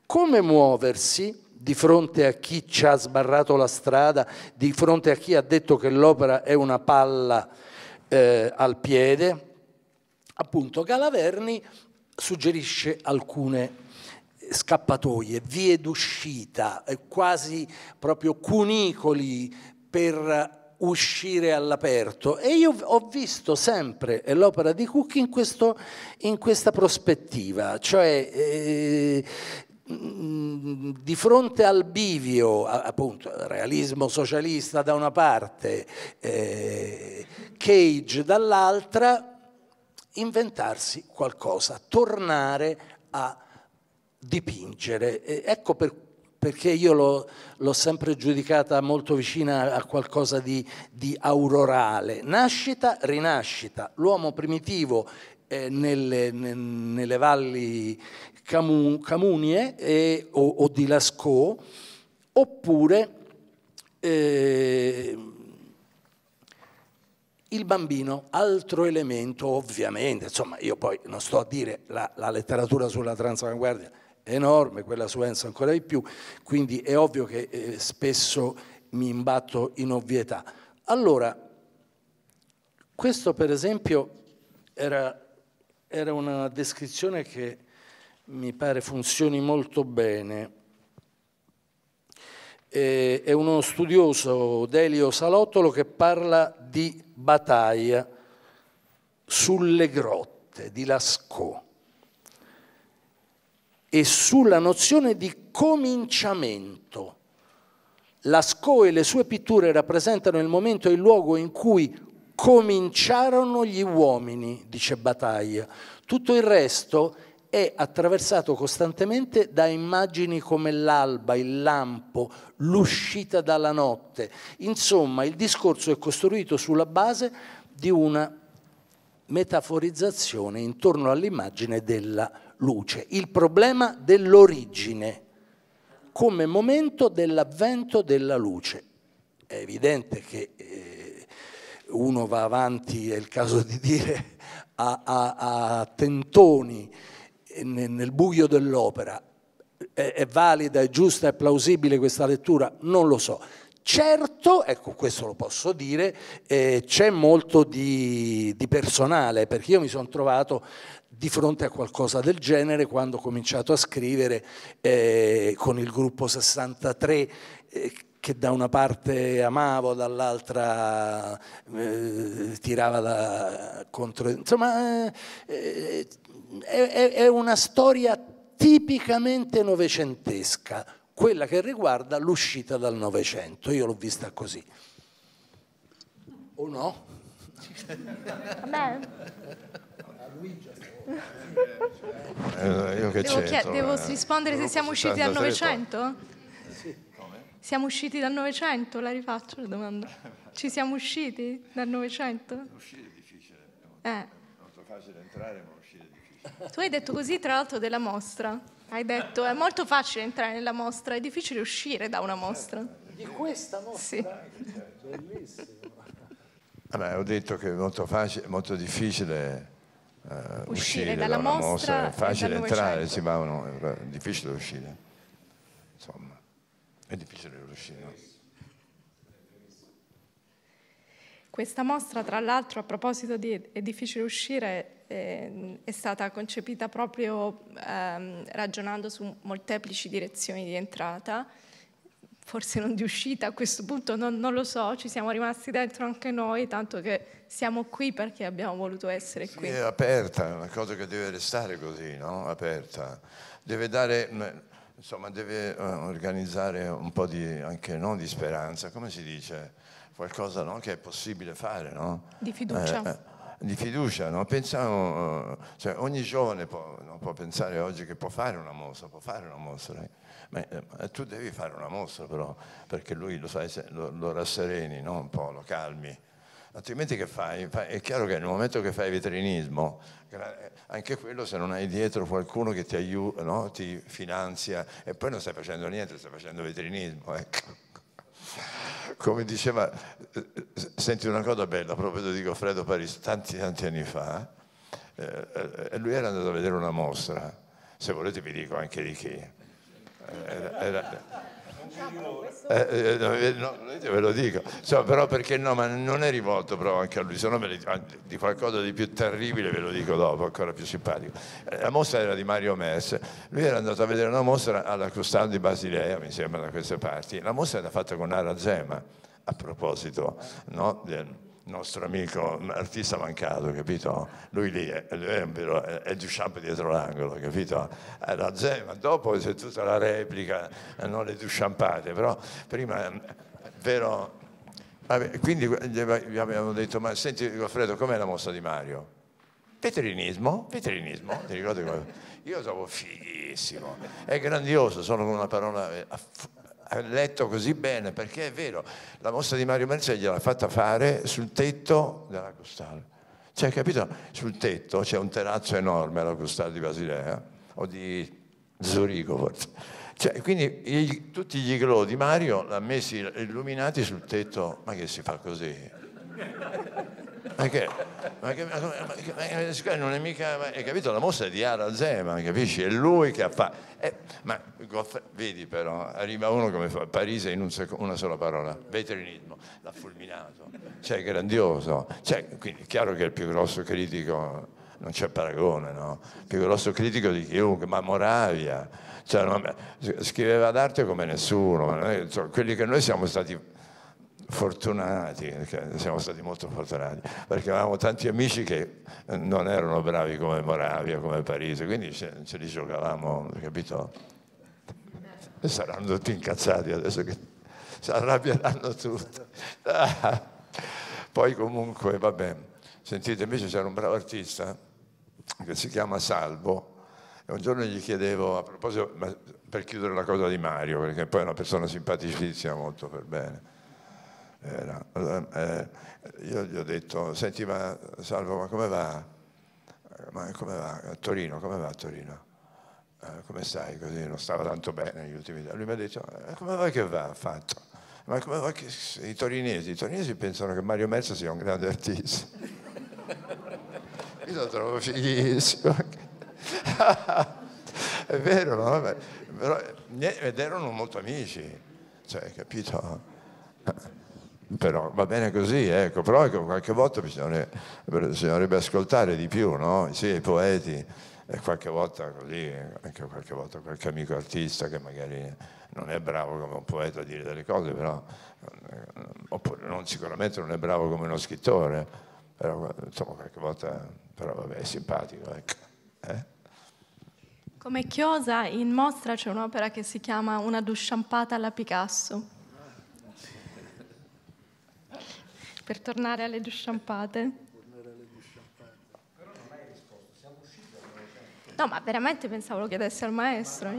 Come muoversi di fronte a chi ci ha sbarrato la strada, di fronte a chi ha detto che l'opera è una palla eh, al piede? Appunto, Galaverni suggerisce alcune scappatoie, vie d'uscita, eh, quasi proprio cunicoli per uscire all'aperto e io ho visto sempre eh, l'opera di Cook in, questo, in questa prospettiva, cioè eh, mm, di fronte al bivio, appunto, realismo socialista da una parte, eh, Cage dall'altra, inventarsi qualcosa, tornare a dipingere. E ecco per, perché io l'ho, sempre giudicata molto vicina a qualcosa di, di aurorale. Nascita, rinascita, l'uomo primitivo eh, nelle, ne, nelle, valli Camu, Camunie e, eh, o, o, di Lascaux, oppure eh, il bambino, altro elemento ovviamente, insomma io poi non sto a dire la, la letteratura sulla transavanguardia, enorme, quella su Enzo ancora di più, quindi è ovvio che eh, spesso mi imbatto in ovvietà. Allora, questo per esempio era, era una descrizione che mi pare funzioni molto bene. Eh, è uno studioso, Delio Salottolo, che parla di battaglia sulle grotte di Lascaux e sulla nozione di cominciamento. Lascaux e le sue pitture rappresentano il momento e il luogo in cui cominciarono gli uomini, dice Bataille. Tutto il resto è attraversato costantemente da immagini come l'alba, il lampo, l'uscita dalla notte. Insomma, il discorso è costruito sulla base di una metaforizzazione intorno all'immagine della luce luce, il problema dell'origine come momento dell'avvento della luce. È evidente che eh, uno va avanti, è il caso di dire, a, a, a tentoni eh, nel, nel buio dell'opera. È, è valida, è giusta, è plausibile questa lettura? Non lo so. Certo, ecco questo lo posso dire, eh, c'è molto di, di, personale perché io mi sono trovato di fronte a qualcosa del genere quando ho cominciato a scrivere eh, con il gruppo 63 eh, che da una parte amavo, dall'altra eh, tirava da, contro... Insomma, eh, eh, è, è una storia tipicamente novecentesca, quella che riguarda l'uscita dal Novecento. Io l'ho vista così. O no? Beh. Luigi eh, eh, io che devo, c'entro, devo eh? rispondere se siamo usciti dal Novecento? Sì. Siamo usciti dal Novecento? La rifaccio la domanda. Ci siamo usciti dal Novecento? Uscire è difficile. È eh. molto facile entrare, ma uscire è difficile. Tu hai detto così, tra l'altro, della mostra. Hai detto è molto facile entrare nella mostra, è difficile uscire da una mostra. Certo, di questa mostra? Sì. Bellissimo. Vabbè, ho detto che è molto, facile, molto difficile eh, uscire, uscire dalla, dalla mostra, è facile entrare, si va uno, è eh, difficile uscire. Insomma, è difficile uscire. No? Questa mostra, tra l'altro, a proposito di È difficile uscire, eh, è stata concepita proprio eh, ragionando su molteplici direzioni di entrata, forse non di uscita a questo punto, non, non lo so, ci siamo rimasti dentro anche noi, tanto che siamo qui perché abbiamo voluto essere qui. Sì, è aperta, è una cosa che deve restare così, no? Aperta. Deve dare, insomma, deve eh, organizzare un po' di, anche non di speranza, come si dice, qualcosa no? che è possibile fare, no? Di fiducia. Eh, eh di fiducia, no? Pensiamo, eh, cioè, ogni giovane può, no? può, pensare oggi che può fare una mossa, può fare una mossa, right? ma eh, tu devi fare una mossa però, perché lui lo, sai, lo, lo rassereni, no? un po', lo calmi. Altrimenti che fai? È chiaro che nel momento che fai veterinismo, anche quello se non hai dietro qualcuno che ti aiuta, no? ti finanzia e poi non stai facendo niente, stai facendo veterinismo. Ecco. Come diceva, eh, senti una cosa bella proprio di Goffredo Parisi tanti tanti anni fa, eh, eh, lui era andato a vedere una mostra, se volete vi dico anche di chi. Era, era, eh, eh, no, eh, eh, ve lo dico, so, però perché no, ma non è rivolto proprio anche a lui, se no me li, di qualcosa di più terribile ve lo dico dopo, ancora più simpatico. Eh, la mostra era di Mario Mess, lui era andato a vedere una mostra alla Custan di Basilea, mi sembra da queste parti, la mostra era fatta con Ara Zema, a proposito, no? nostro amico artista mancato, capito? Lui lì è, è, è, è Duchamp dietro l'angolo, capito? Era eh, Zema, dopo c'è tutta la replica, eh, non le Duchampate, però prima eh, vero... Vabbè, quindi gli abbiamo detto, ma senti Goffredo, com'è la mossa di Mario? Veterinismo, veterinismo, ti ricordi Io trovo fighissimo, è grandioso, sono con una parola eh, letto così bene, perché è vero, la mostra di Mario Mercè gliel'ha fatta fare sul tetto della Costale. Cioè, capito? Sul tetto c'è un terrazzo enorme alla Costale di Basilea, o di Zurigo forse. Cioè, quindi il, tutti gli glow di Mario l'ha messi illuminati sul tetto, ma che si fa così? ma che ma non è mica, ma, hai capito? La mossa è di Ara Zema, capisci? È lui che ha fatto. Eh, ma vedi però, arriva uno come fa, Parisi in un seco, una sola parola, veterinismo, l'ha fulminato, cioè grandioso, cioè, quindi è chiaro che è il più grosso critico non c'è paragone, no? il Più grosso critico di chiunque, ma Moravia, cioè, non, scriveva d'arte come nessuno, cioè, quelli che noi siamo stati fortunati, siamo stati molto fortunati, perché avevamo tanti amici che non erano bravi come Moravia, come Parigi, quindi ce, ce li giocavamo, capito? E saranno tutti incazzati adesso che si arrabbieranno tutti. Poi comunque, vabbè, sentite, invece c'era un bravo artista che si chiama Salvo, e un giorno gli chiedevo, a proposito, per chiudere la cosa di Mario, perché poi è una persona simpaticissima molto per bene, era, eh, io gli ho detto, senti ma Salvo, ma come va? Ma come va? A Torino, come va a Torino? Eh, come stai? Così non stava tanto bene negli ultimi giorni. Lui mi ha detto, eh, come va che va affatto? Ma come va che i torinesi? I torinesi pensano che Mario Merzo sia un grande artista. io lo trovo fighissimo. È vero, no? Però, ed erano molto amici, cioè, capito? però va bene così, ecco, però ecco, qualche volta bisognerebbe ascoltare di più, no? Sì, i poeti, e qualche volta così, anche qualche volta qualche amico artista che magari non è bravo come un poeta a dire delle cose, però, oppure non, sicuramente non è bravo come uno scrittore, però insomma qualche volta, però vabbè, è simpatico, ecco. Eh? Come chiosa in mostra c'è un'opera che si chiama Una dusciampata alla Picasso Per tornare alle due sciampate. Però non hai risposto, siamo usciti da No, ma veramente pensavo lo chiedesse al maestro.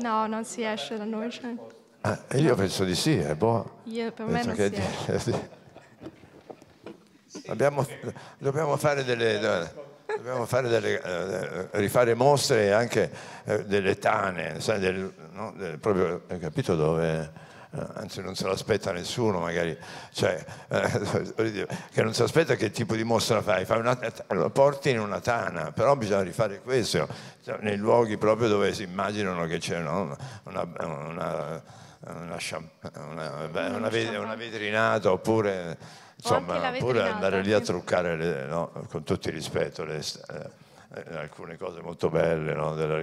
No, non si esce dal 900. Ah, io penso di sì, è buono. Io per penso non che... si esce. Abbiamo, dobbiamo fare delle, dobbiamo fare delle eh, eh, rifare mostre anche eh, delle tane, sai, del, no, del, proprio, capito dove... Eh, anzi non se l'aspetta nessuno magari, cioè, eh, che non si aspetta che tipo di mostra fai, fai una, lo porti in una tana, però bisogna rifare questo, cioè, nei luoghi proprio dove si immaginano che c'è no? una, una, una, una vetrinata oppure insomma, oppure andare lì a truccare, le, no, con tutto il rispetto, le, eh, alcune cose molto belle, no, della,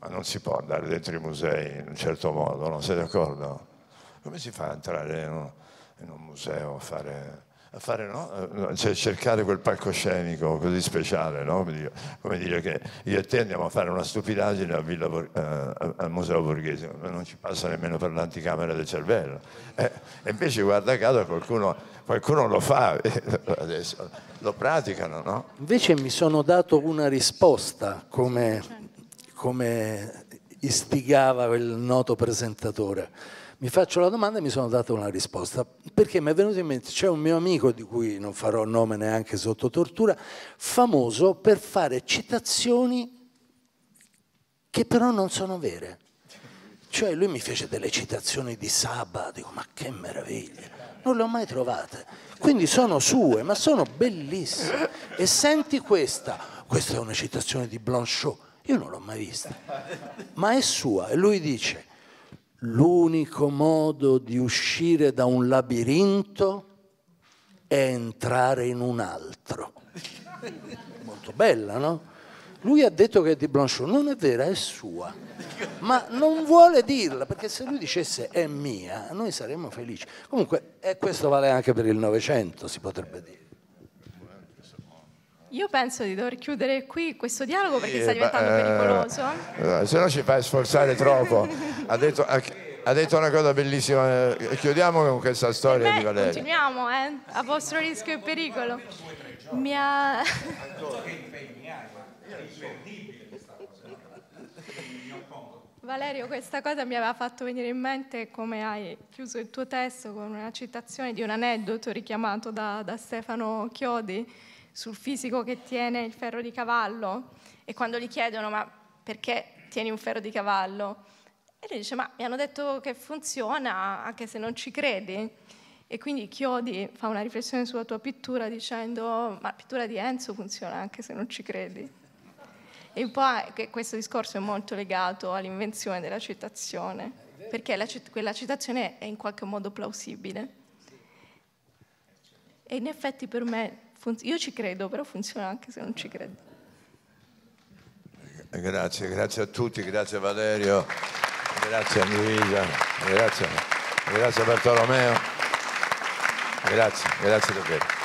ma non si può andare dentro i musei in un certo modo, non sei d'accordo? Come si fa a entrare in un, museo a fare... A fare no? Eh, cioè, cercare quel palcoscenico così speciale, no? come, dire, come, dire, che io e te andiamo a fare una stupidaggine a Villa, eh, al Museo Borghese, non ci passa nemmeno per l'anticamera del cervello. Eh, e invece guarda caso qualcuno, qualcuno lo fa, eh, adesso, lo praticano. No? Invece mi sono dato una risposta come, come istigava il noto presentatore mi faccio la domanda e mi sono dato una risposta, perché mi è venuto in mente, c'è un mio amico di cui non farò nome neanche sotto tortura, famoso per fare citazioni che però non sono vere. Cioè lui mi fece delle citazioni di Saba, dico ma che meraviglia non le ho mai trovate. Quindi sono sue, ma sono bellissime. E senti questa, questa è una citazione di Blanchot, io non l'ho mai vista, ma è sua. E lui dice, L'unico modo di uscire da un labirinto è entrare in un altro. Molto bella, no? Lui ha detto che è di Blanchot, non è vera, è sua. Ma non vuole dirla, perché se lui dicesse è mia, noi saremmo felici. Comunque, e eh, questo vale anche per il Novecento, si potrebbe dire. Io penso di dover chiudere qui questo dialogo perché eh, sta diventando eh, pericoloso. Eh, se no ci fai sforzare troppo. ha, detto, ha, ha detto, una cosa bellissima. Eh, chiudiamo con questa storia beh, di Valeria. Continuiamo, eh, a vostro rischio e pericolo. Mi ha... Valerio, questa cosa mi aveva fatto venire in mente come hai chiuso il tuo testo con una citazione di un aneddoto richiamato da, da Stefano Chiodi sul fisico che tiene il ferro di cavallo e quando gli chiedono ma perché tieni un ferro di cavallo? E lui dice ma mi hanno detto che funziona anche se non ci credi. E quindi Chiodi fa una riflessione sulla tua pittura dicendo ma la pittura di Enzo funziona anche se non ci credi. E poi questo discorso è molto legato all'invenzione della citazione, perché cit- quella citazione è in qualche modo plausibile. E in effetti per me Fun- io ci credo, però funziona anche se non ci credo. Eh, grazie, grazie a tutti, grazie a Valerio, grazie a Luisa, grazie, grazie a Bartolomeo, grazie, grazie davvero.